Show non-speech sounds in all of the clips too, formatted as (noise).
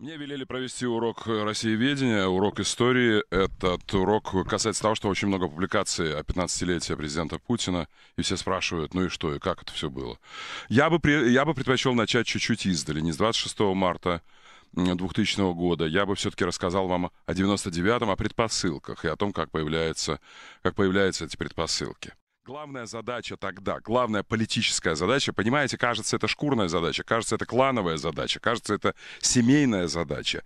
Мне велели провести урок э, Россиеведения, урок истории. Этот урок касается того, что очень много публикаций о 15-летии президента Путина, и все спрашивают, ну и что, и как это все было. Я бы, я бы предпочел начать чуть-чуть издали, не с 26 марта 2000 года, я бы все-таки рассказал вам о 99-м, о предпосылках и о том, как, появляется, как появляются эти предпосылки. Главная задача тогда, главная политическая задача, понимаете, кажется, это шкурная задача, кажется, это клановая задача, кажется, это семейная задача.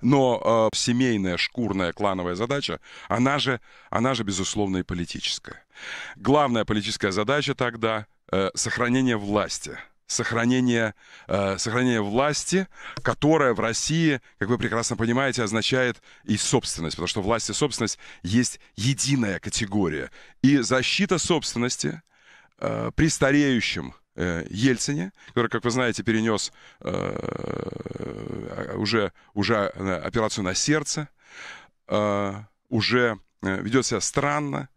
Но э, семейная, шкурная, клановая задача, она же, она же, безусловно, и политическая. Главная политическая задача тогда э, — сохранение власти — сохранение, э, сохранение власти, которая в России, как вы прекрасно понимаете, означает и собственность, потому что власть и собственность есть единая категория. И защита собственности э, при стареющем э, Ельцине, который, как вы знаете, перенес э, э уже, уже операцию на сердце, э, уже э, ведет себя странно,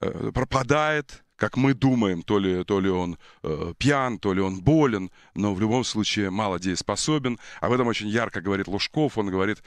э, пропадает, как мы думаем, то ли, то ли он э, пьян, то ли он болен, но в любом случае малодееспособен. Об этом очень ярко говорит Лужков. Он говорит,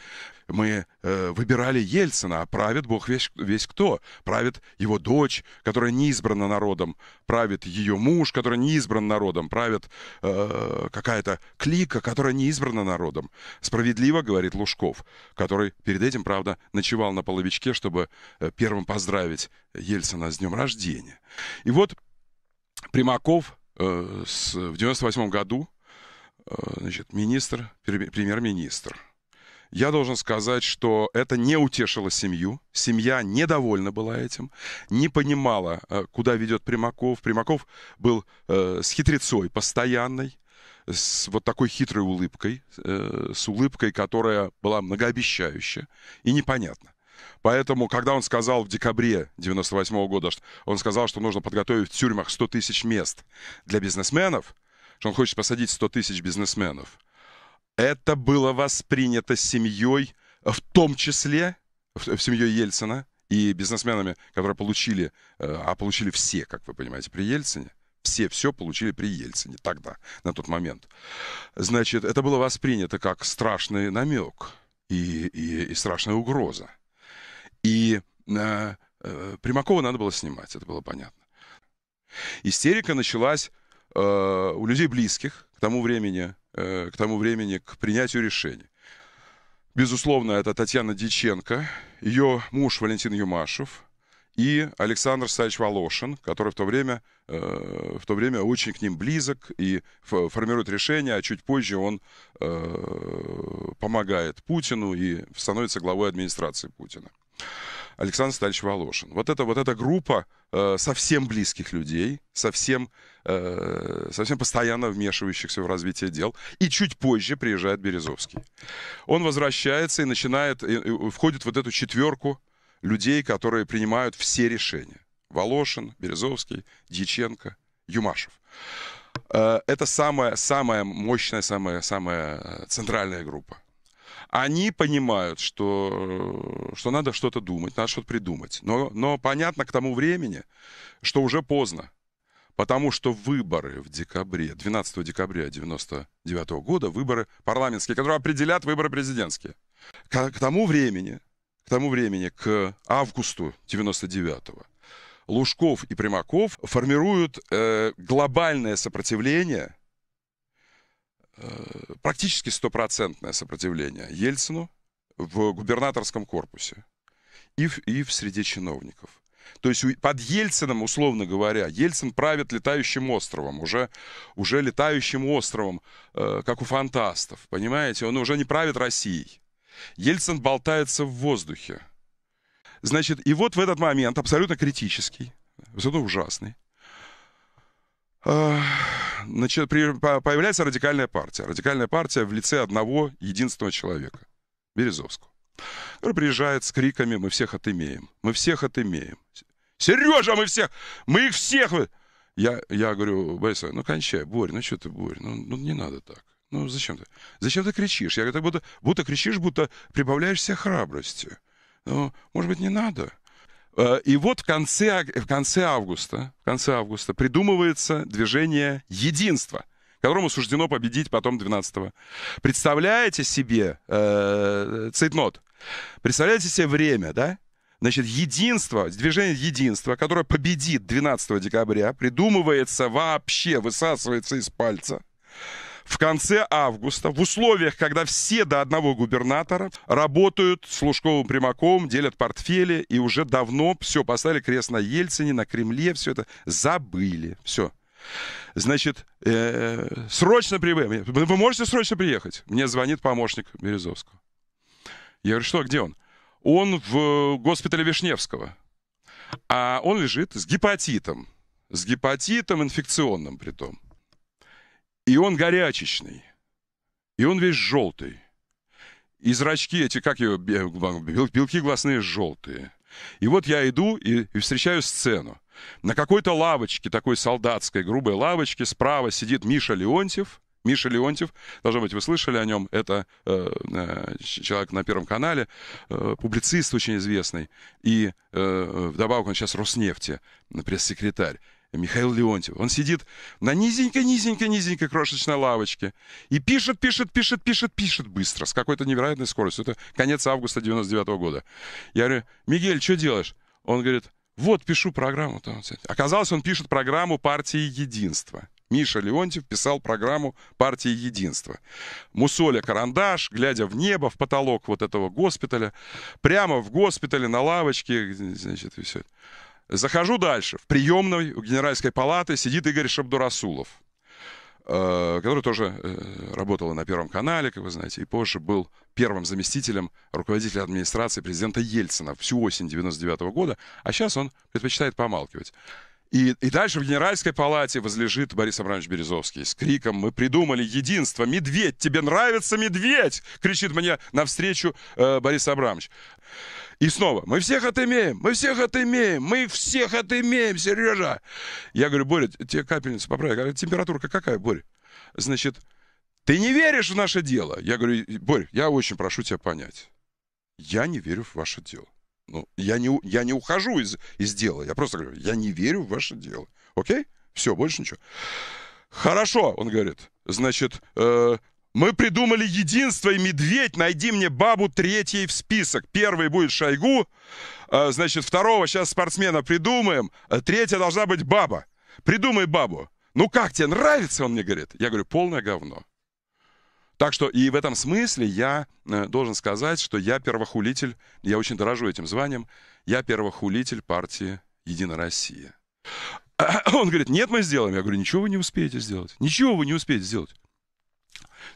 мы э, выбирали Ельцина, а правит Бог весь, весь кто? Правит его дочь, которая не избрана народом, правит ее муж, который не избран народом, правит э, какая-то клика, которая не избрана народом. Справедливо, говорит Лужков, который перед этим, правда, ночевал на половичке, чтобы э, первым поздравить Ельцина с днем рождения. И вот Примаков э, с, в 98 году, э, значит, министр, премьер-министр. Я должен сказать, что это не утешило семью. Семья недовольна была этим, не понимала, э, куда ведет Примаков. Примаков был э, с хитрецой постоянной, с вот такой хитрой улыбкой, э, с улыбкой, которая была многообещающая и непонятна. Поэтому, когда он сказал в декабре 98 -го года, что он сказал, что нужно подготовить в тюрьмах 100 тысяч мест для бизнесменов, что он хочет посадить 100 тысяч бизнесменов, это было воспринято семьей, в том числе, в, в семьей Ельцина и бизнесменами, которые получили, э, а получили все, как вы понимаете, при Ельцине, все все получили при Ельцине тогда, на тот момент. Значит, это было воспринято как страшный намек и, и, и страшная угроза. И э, э, Примакова надо было снимать, это было понятно. Истерика началась э, у людей близких к тому времени, э, к тому времени, к принятию решения. Безусловно, это Татьяна Диченко, ее муж Валентин Юмашев и Александр Саевич Волошин, который в то время, э, в то время очень к ним близок и формирует решение, а чуть позже он э, помогает Путину и становится главой администрации Путина. Александр Стальевич Волошин. Вот, это, вот эта группа э, совсем близких людей, совсем, э, совсем постоянно вмешивающихся в развитие дел. И чуть позже приезжает Березовский. Он возвращается и начинает, и, и входит вот эту четверку людей, которые принимают все решения. Волошин, Березовский, Дьяченко, Юмашев. Э, это самая, самая мощная, самая, самая э, центральная группа они понимают, что, э, что надо что-то думать, надо что-то придумать. Но, но понятно к тому времени, что уже поздно. Потому что выборы в декабре, 12 декабря 1999 года, выборы парламентские, которые определят выборы президентские. К, к тому времени, к тому времени, к августу 99-го, Лужков и Примаков формируют э, глобальное сопротивление – Э, практически стопроцентное сопротивление Ельцину в губернаторском корпусе и в, и в среде чиновников. То есть под Ельцином, условно говоря, Ельцин правит летающим островом, уже, уже летающим островом, э, как у фантастов, понимаете? Он уже не правит Россией. Ельцин болтается в воздухе. Значит, и вот в этот момент, абсолютно критический, абсолютно ужасный, э, начи- при, появляется радикальная партия. Радикальная партия в лице одного единственного человека. Березовского. приезжает с криками «Мы всех отымеем! Мы всех отымеем!» «Сережа, мы всех! Мы их всех!» Я, я говорю, Борис ну кончай, Борь, ну что ты, Борь, ну, ну не надо так. Ну зачем ты? Зачем ты кричишь? Я говорю, ты будто, будто кричишь, будто прибавляешь себе храбрости. Ну, может быть, не надо? Э, и вот в конце, в конце августа, в конце августа придумывается движение единства, которому суждено победить потом 12-го. Представляете себе э, цейтнот? Представляете себе время, да? Значит, единство, движение единства, которое победит 12 декабря, придумывается вообще, высасывается из пальца в конце августа, в условиях, когда все до одного губернатора работают с Лужковым Примаковым, делят портфели и уже давно все поставили крест на Ельцине, на Кремле, все это забыли. Все. Значит, э, срочно приехать. Вы можете срочно приехать? Мне звонит помощник Березовского. Я говорю, что, где он? Он в э, госпитале Вишневского. А он лежит с гепатитом. С гепатитом инфекционным при том. И он горячечный. И он весь желтый. И зрачки эти, как его, белки глазные желтые. И вот я иду и, встречаю сцену. На какой-то лавочке, такой солдатской, грубой лавочке, справа сидит Миша Леонтьев. Миша Леонтьев, должно быть, вы слышали о нем, это э, э человек на Первом канале, э, публицист очень известный, и э, вдобавок он сейчас Роснефти, пресс-секретарь. Михаил Леонтьев. Он сидит на низенькой-низенькой-низенькой крошечной лавочке и пишет, пишет, пишет, пишет, пишет быстро, с какой-то невероятной скоростью. Это конец августа 99 -го года. Я говорю, Мигель, что делаешь? Он говорит, вот, пишу программу. Оказалось, он пишет программу партии единства. Миша Леонтьев писал программу партии единства. Мусоля карандаш, глядя в небо, в потолок вот этого госпиталя, прямо в госпитале на лавочке, значит, и все. Захожу дальше. В приемной у Генеральской палаты сидит Игорь Шабдурасулов, э, который тоже э, работал на Первом канале, как вы знаете, и позже был первым заместителем руководителя администрации президента Ельцина всю осень 99 года, а сейчас он предпочитает помалкивать. И, и дальше в Генеральской палате возлежит Борис Абрамович Березовский с криком «Мы придумали единство! Медведь! Тебе нравится медведь!» кричит мне навстречу э, Борис Абрамович. И снова, мы всех отымеем, мы всех отымеем, мы всех отымеем, Сережа. Я говорю, Боря, тебе капельница поправь. Говорю, а температурка какая, Боря? Значит, ты не веришь в наше дело. Я говорю, Борь, я очень прошу тебя понять. Я не верю в ваше дело. Ну, я не, я не ухожу из, из дела. Я просто говорю, я не верю в ваше дело. Окей? Все, больше ничего. Хорошо, он говорит. Значит, э, мы придумали единство и медведь. Найди мне бабу третьей в список. Первый будет Шойгу, а, значит, второго сейчас спортсмена придумаем, а, третья должна быть баба. Придумай бабу. Ну как тебе, нравится он мне, говорит? Я говорю, полное говно. Так что и в этом смысле я э, должен сказать, что я первохулитель, я очень дорожу этим званием, я первохулитель партии «Единая Россия». (clears throat) Он говорит, нет, мы сделаем. Я говорю, ничего вы не успеете сделать. Ничего вы не успеете сделать.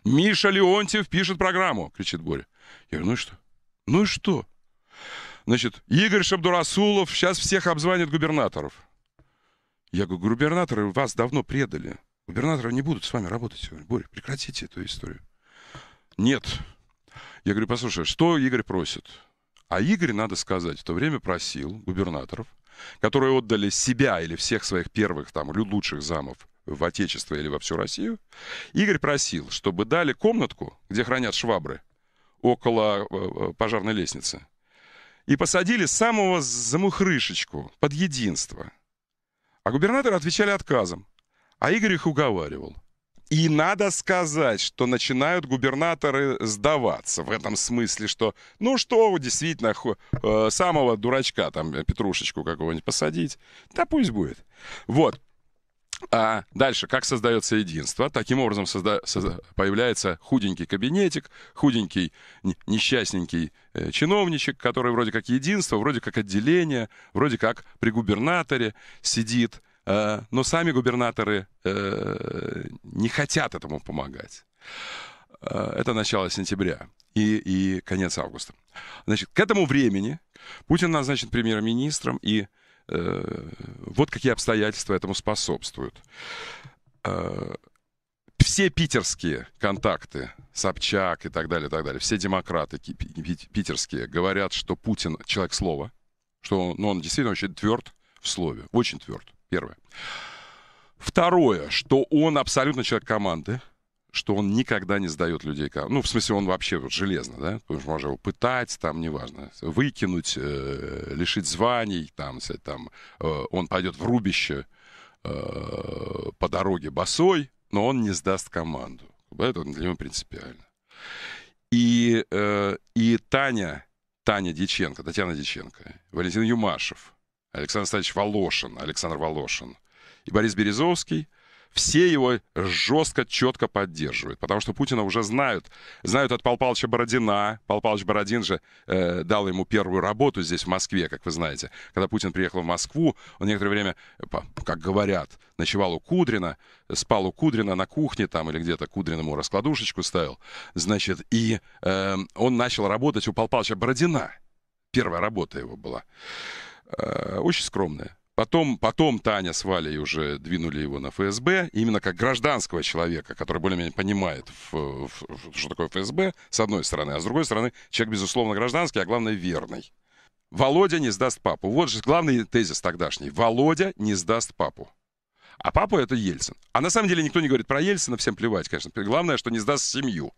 Миша Леонтьев пишет программу, кричит Боря. Я говорю, ну и что? Ну и что? Значит, Игорь Шабдурасулов сейчас всех обзванит губернаторов. Я говорю, губернаторы вас давно предали. Губернаторы не будут с вами работать. Боря, прекратите эту историю. Нет. Я говорю, послушай, что Игорь просит? А Игорь, надо сказать, в то время просил губернаторов, которые отдали себя или всех своих первых там лучших замов в Отечество или во всю Россию, Игорь просил, чтобы дали комнатку, где хранят швабры, около э, э, пожарной лестницы, и посадили самого замухрышечку под единство. А губернаторы отвечали отказом, а Игорь их уговаривал – и надо сказать, что начинают губернаторы сдаваться в этом смысле, что ну что, действительно, ху, э, самого дурачка, там, э, Петрушечку какого-нибудь посадить, да пусть будет. Вот, а дальше, как создается единство? Таким образом созда... созда... появляется худенький кабинетик, худенький несчастненький э, чиновничек, который вроде как единство, вроде как отделение, вроде как при губернаторе сидит. Э, но сами губернаторы э, не хотят этому помогать. Э, это начало сентября и, и конец августа. Значит, к этому времени Путин назначен премьер-министром и Э, вот какие обстоятельства этому способствуют. Э, все питерские контакты, Собчак и так далее, и так далее, все демократы питерские говорят, что Путин человек слова, что он, ну, он действительно очень тверд в слове, очень тверд, первое. Второе, что он абсолютно человек команды, что он никогда не сдает людей. Ну, в смысле, он вообще вот железно, да? Потому что можно его пытать, там, неважно, выкинуть, э, лишить званий, там, там э, он пойдет в рубище э, по дороге босой, но он не сдаст команду. Это для него принципиально. И, э, и Таня, Таня Диченко, Татьяна Диченко, Валентин Юмашев, Александр Стаевич Волошин, Александр Волошин и Борис Березовский – все его жестко, четко поддерживают, потому что Путина уже знают. Знают от Пал Палыча Бородина. Пал Палыч Бородин же э, дал ему первую работу здесь, в Москве, как вы знаете. Когда Путин приехал в Москву, он некоторое время, как говорят, ночевал у Кудрина, спал у Кудрина на кухне там или где-то Кудрин ему раскладушечку ставил. Значит, и э, он начал работать у Пал Палыча Бородина. Первая работа его была. Э, очень скромная Потом, потом Таня с Валей уже двинули его на ФСБ, именно как гражданского человека, который более-менее понимает, в, в, что такое ФСБ, с одной стороны, а с другой стороны, человек, безусловно, гражданский, а главное, верный. Володя не сдаст папу. Вот же главный тезис тогдашний. Володя не сдаст папу. А папа это Ельцин. А на самом деле никто не говорит про Ельцина, всем плевать, конечно. Главное, что не сдаст семью.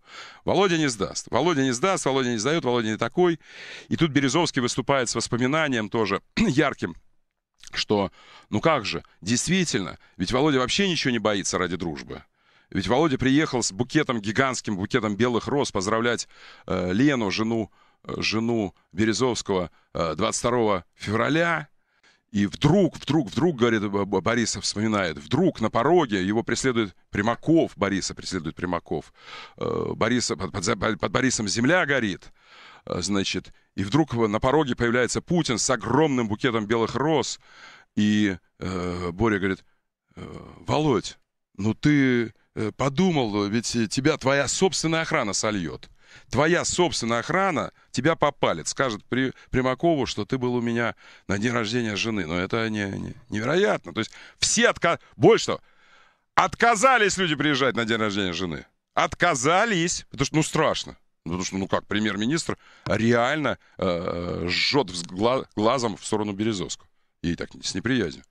Володя не сдаст. Володя не сдаст, Володя не сдает, Володя не такой. И тут Березовский выступает с воспоминанием тоже (clears throat) ярким что, ну как же, действительно, ведь Володя вообще ничего не боится ради дружбы. Ведь Володя приехал с букетом, гигантским букетом белых роз поздравлять э, Лену, жену, э, жену Березовского, э, 22 февраля. И вдруг, вдруг, вдруг, говорит, э, Борисов вспоминает, вдруг на пороге его преследует Примаков, Бориса преследует Примаков. Э, Бориса, под, под, под Борисом земля горит. Э, значит, и вдруг на пороге появляется Путин с огромным букетом белых роз, и э, Боря говорит, «Э, Володь, ну ты э, подумал, ведь тебя твоя собственная охрана сольет. Твоя собственная охрана тебя попалит, скажет при, Примакову, что ты был у меня на день рождения жены. Но это не, не, невероятно. То есть все отка... Больше того, отказались люди приезжать на день рождения жены. Отказались, потому что ну страшно потому что, ну как, премьер-министр реально э, жжет глазом в сторону Березовского. Ей так с неприязнью.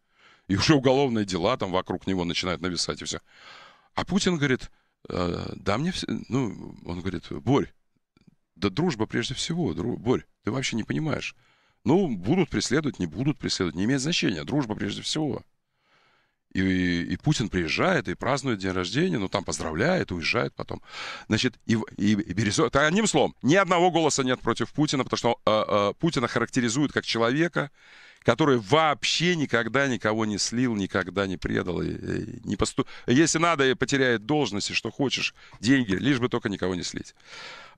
И уже уголовные дела там вокруг него начинают нависать и все. А Путин говорит, э, да мне все... Ну, он говорит, Борь, да дружба прежде всего, дру... Борь, ты вообще не понимаешь. Ну, будут преследовать, не будут преследовать, не имеет значения. Дружба прежде всего. И, и, Путин приезжает и празднует день рождения, но ну, там поздравляет, уезжает потом. Значит, и, и, и Березов... одним словом, ни одного голоса нет против Путина, потому что э, э, Путина характеризуют как человека, который вообще никогда никого не слил, никогда не предал. И, и не посту... Если надо, и потеряет должности, что хочешь, деньги, лишь бы только никого не слить.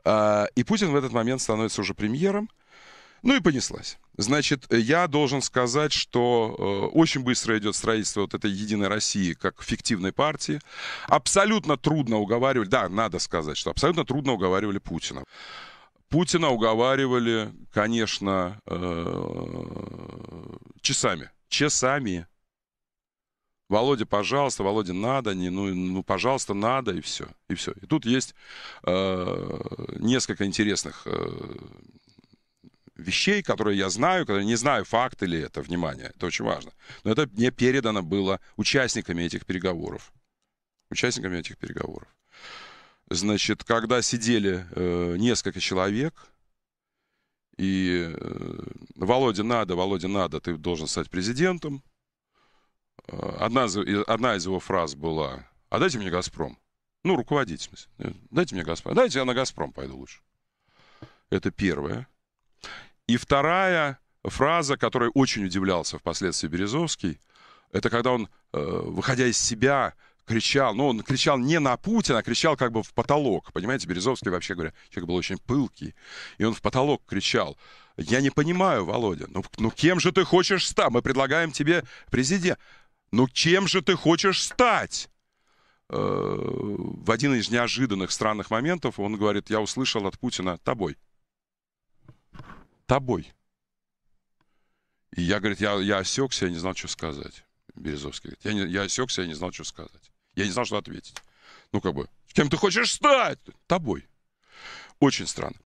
Э, и Путин в этот момент становится уже премьером. Ну и понеслась. Значит, э, я должен сказать, что э, очень быстро идет строительство вот этой Единой России как фиктивной партии. Абсолютно трудно уговаривали, да, надо сказать, что абсолютно трудно уговаривали Путина. Путина уговаривали, конечно, э, часами. Часами. Володя, пожалуйста, Володя, надо, не, ну, ну, пожалуйста, надо, и все, и все. И тут есть э, несколько интересных э, вещей, которые я знаю, которые не знаю, факты или это, внимание, это очень важно. Но это мне передано было участниками этих переговоров. Участниками этих переговоров. Значит, когда сидели э, несколько человек, и э, Володя надо, Володя надо, ты должен стать президентом. Э, одна, одна из его фраз была «А дайте мне «Газпром». Ну, руководительность. Э, дайте мне «Газпром». Дайте я на «Газпром» пойду лучше. Это первое. И вторая фраза, которой очень удивлялся впоследствии Березовский, это когда он, э, выходя из себя, кричал, но ну, он кричал не на Путина, а кричал как бы в потолок. Понимаете, Березовский, вообще говоря, человек был очень пылкий. И он в потолок кричал. Я не понимаю, Володя, ну, ну кем же ты хочешь стать? Мы предлагаем тебе президент. Ну чем же ты хочешь стать? Э, в один из неожиданных странных моментов он говорит, я услышал от Путина тобой тобой. И я, говорит, я, я осекся, я не знал, что сказать. Березовский говорит, я, не, я осекся, я не знал, что сказать. Я не знал, что ответить. Ну, как бы, кем ты хочешь стать? Тобой. Очень странно.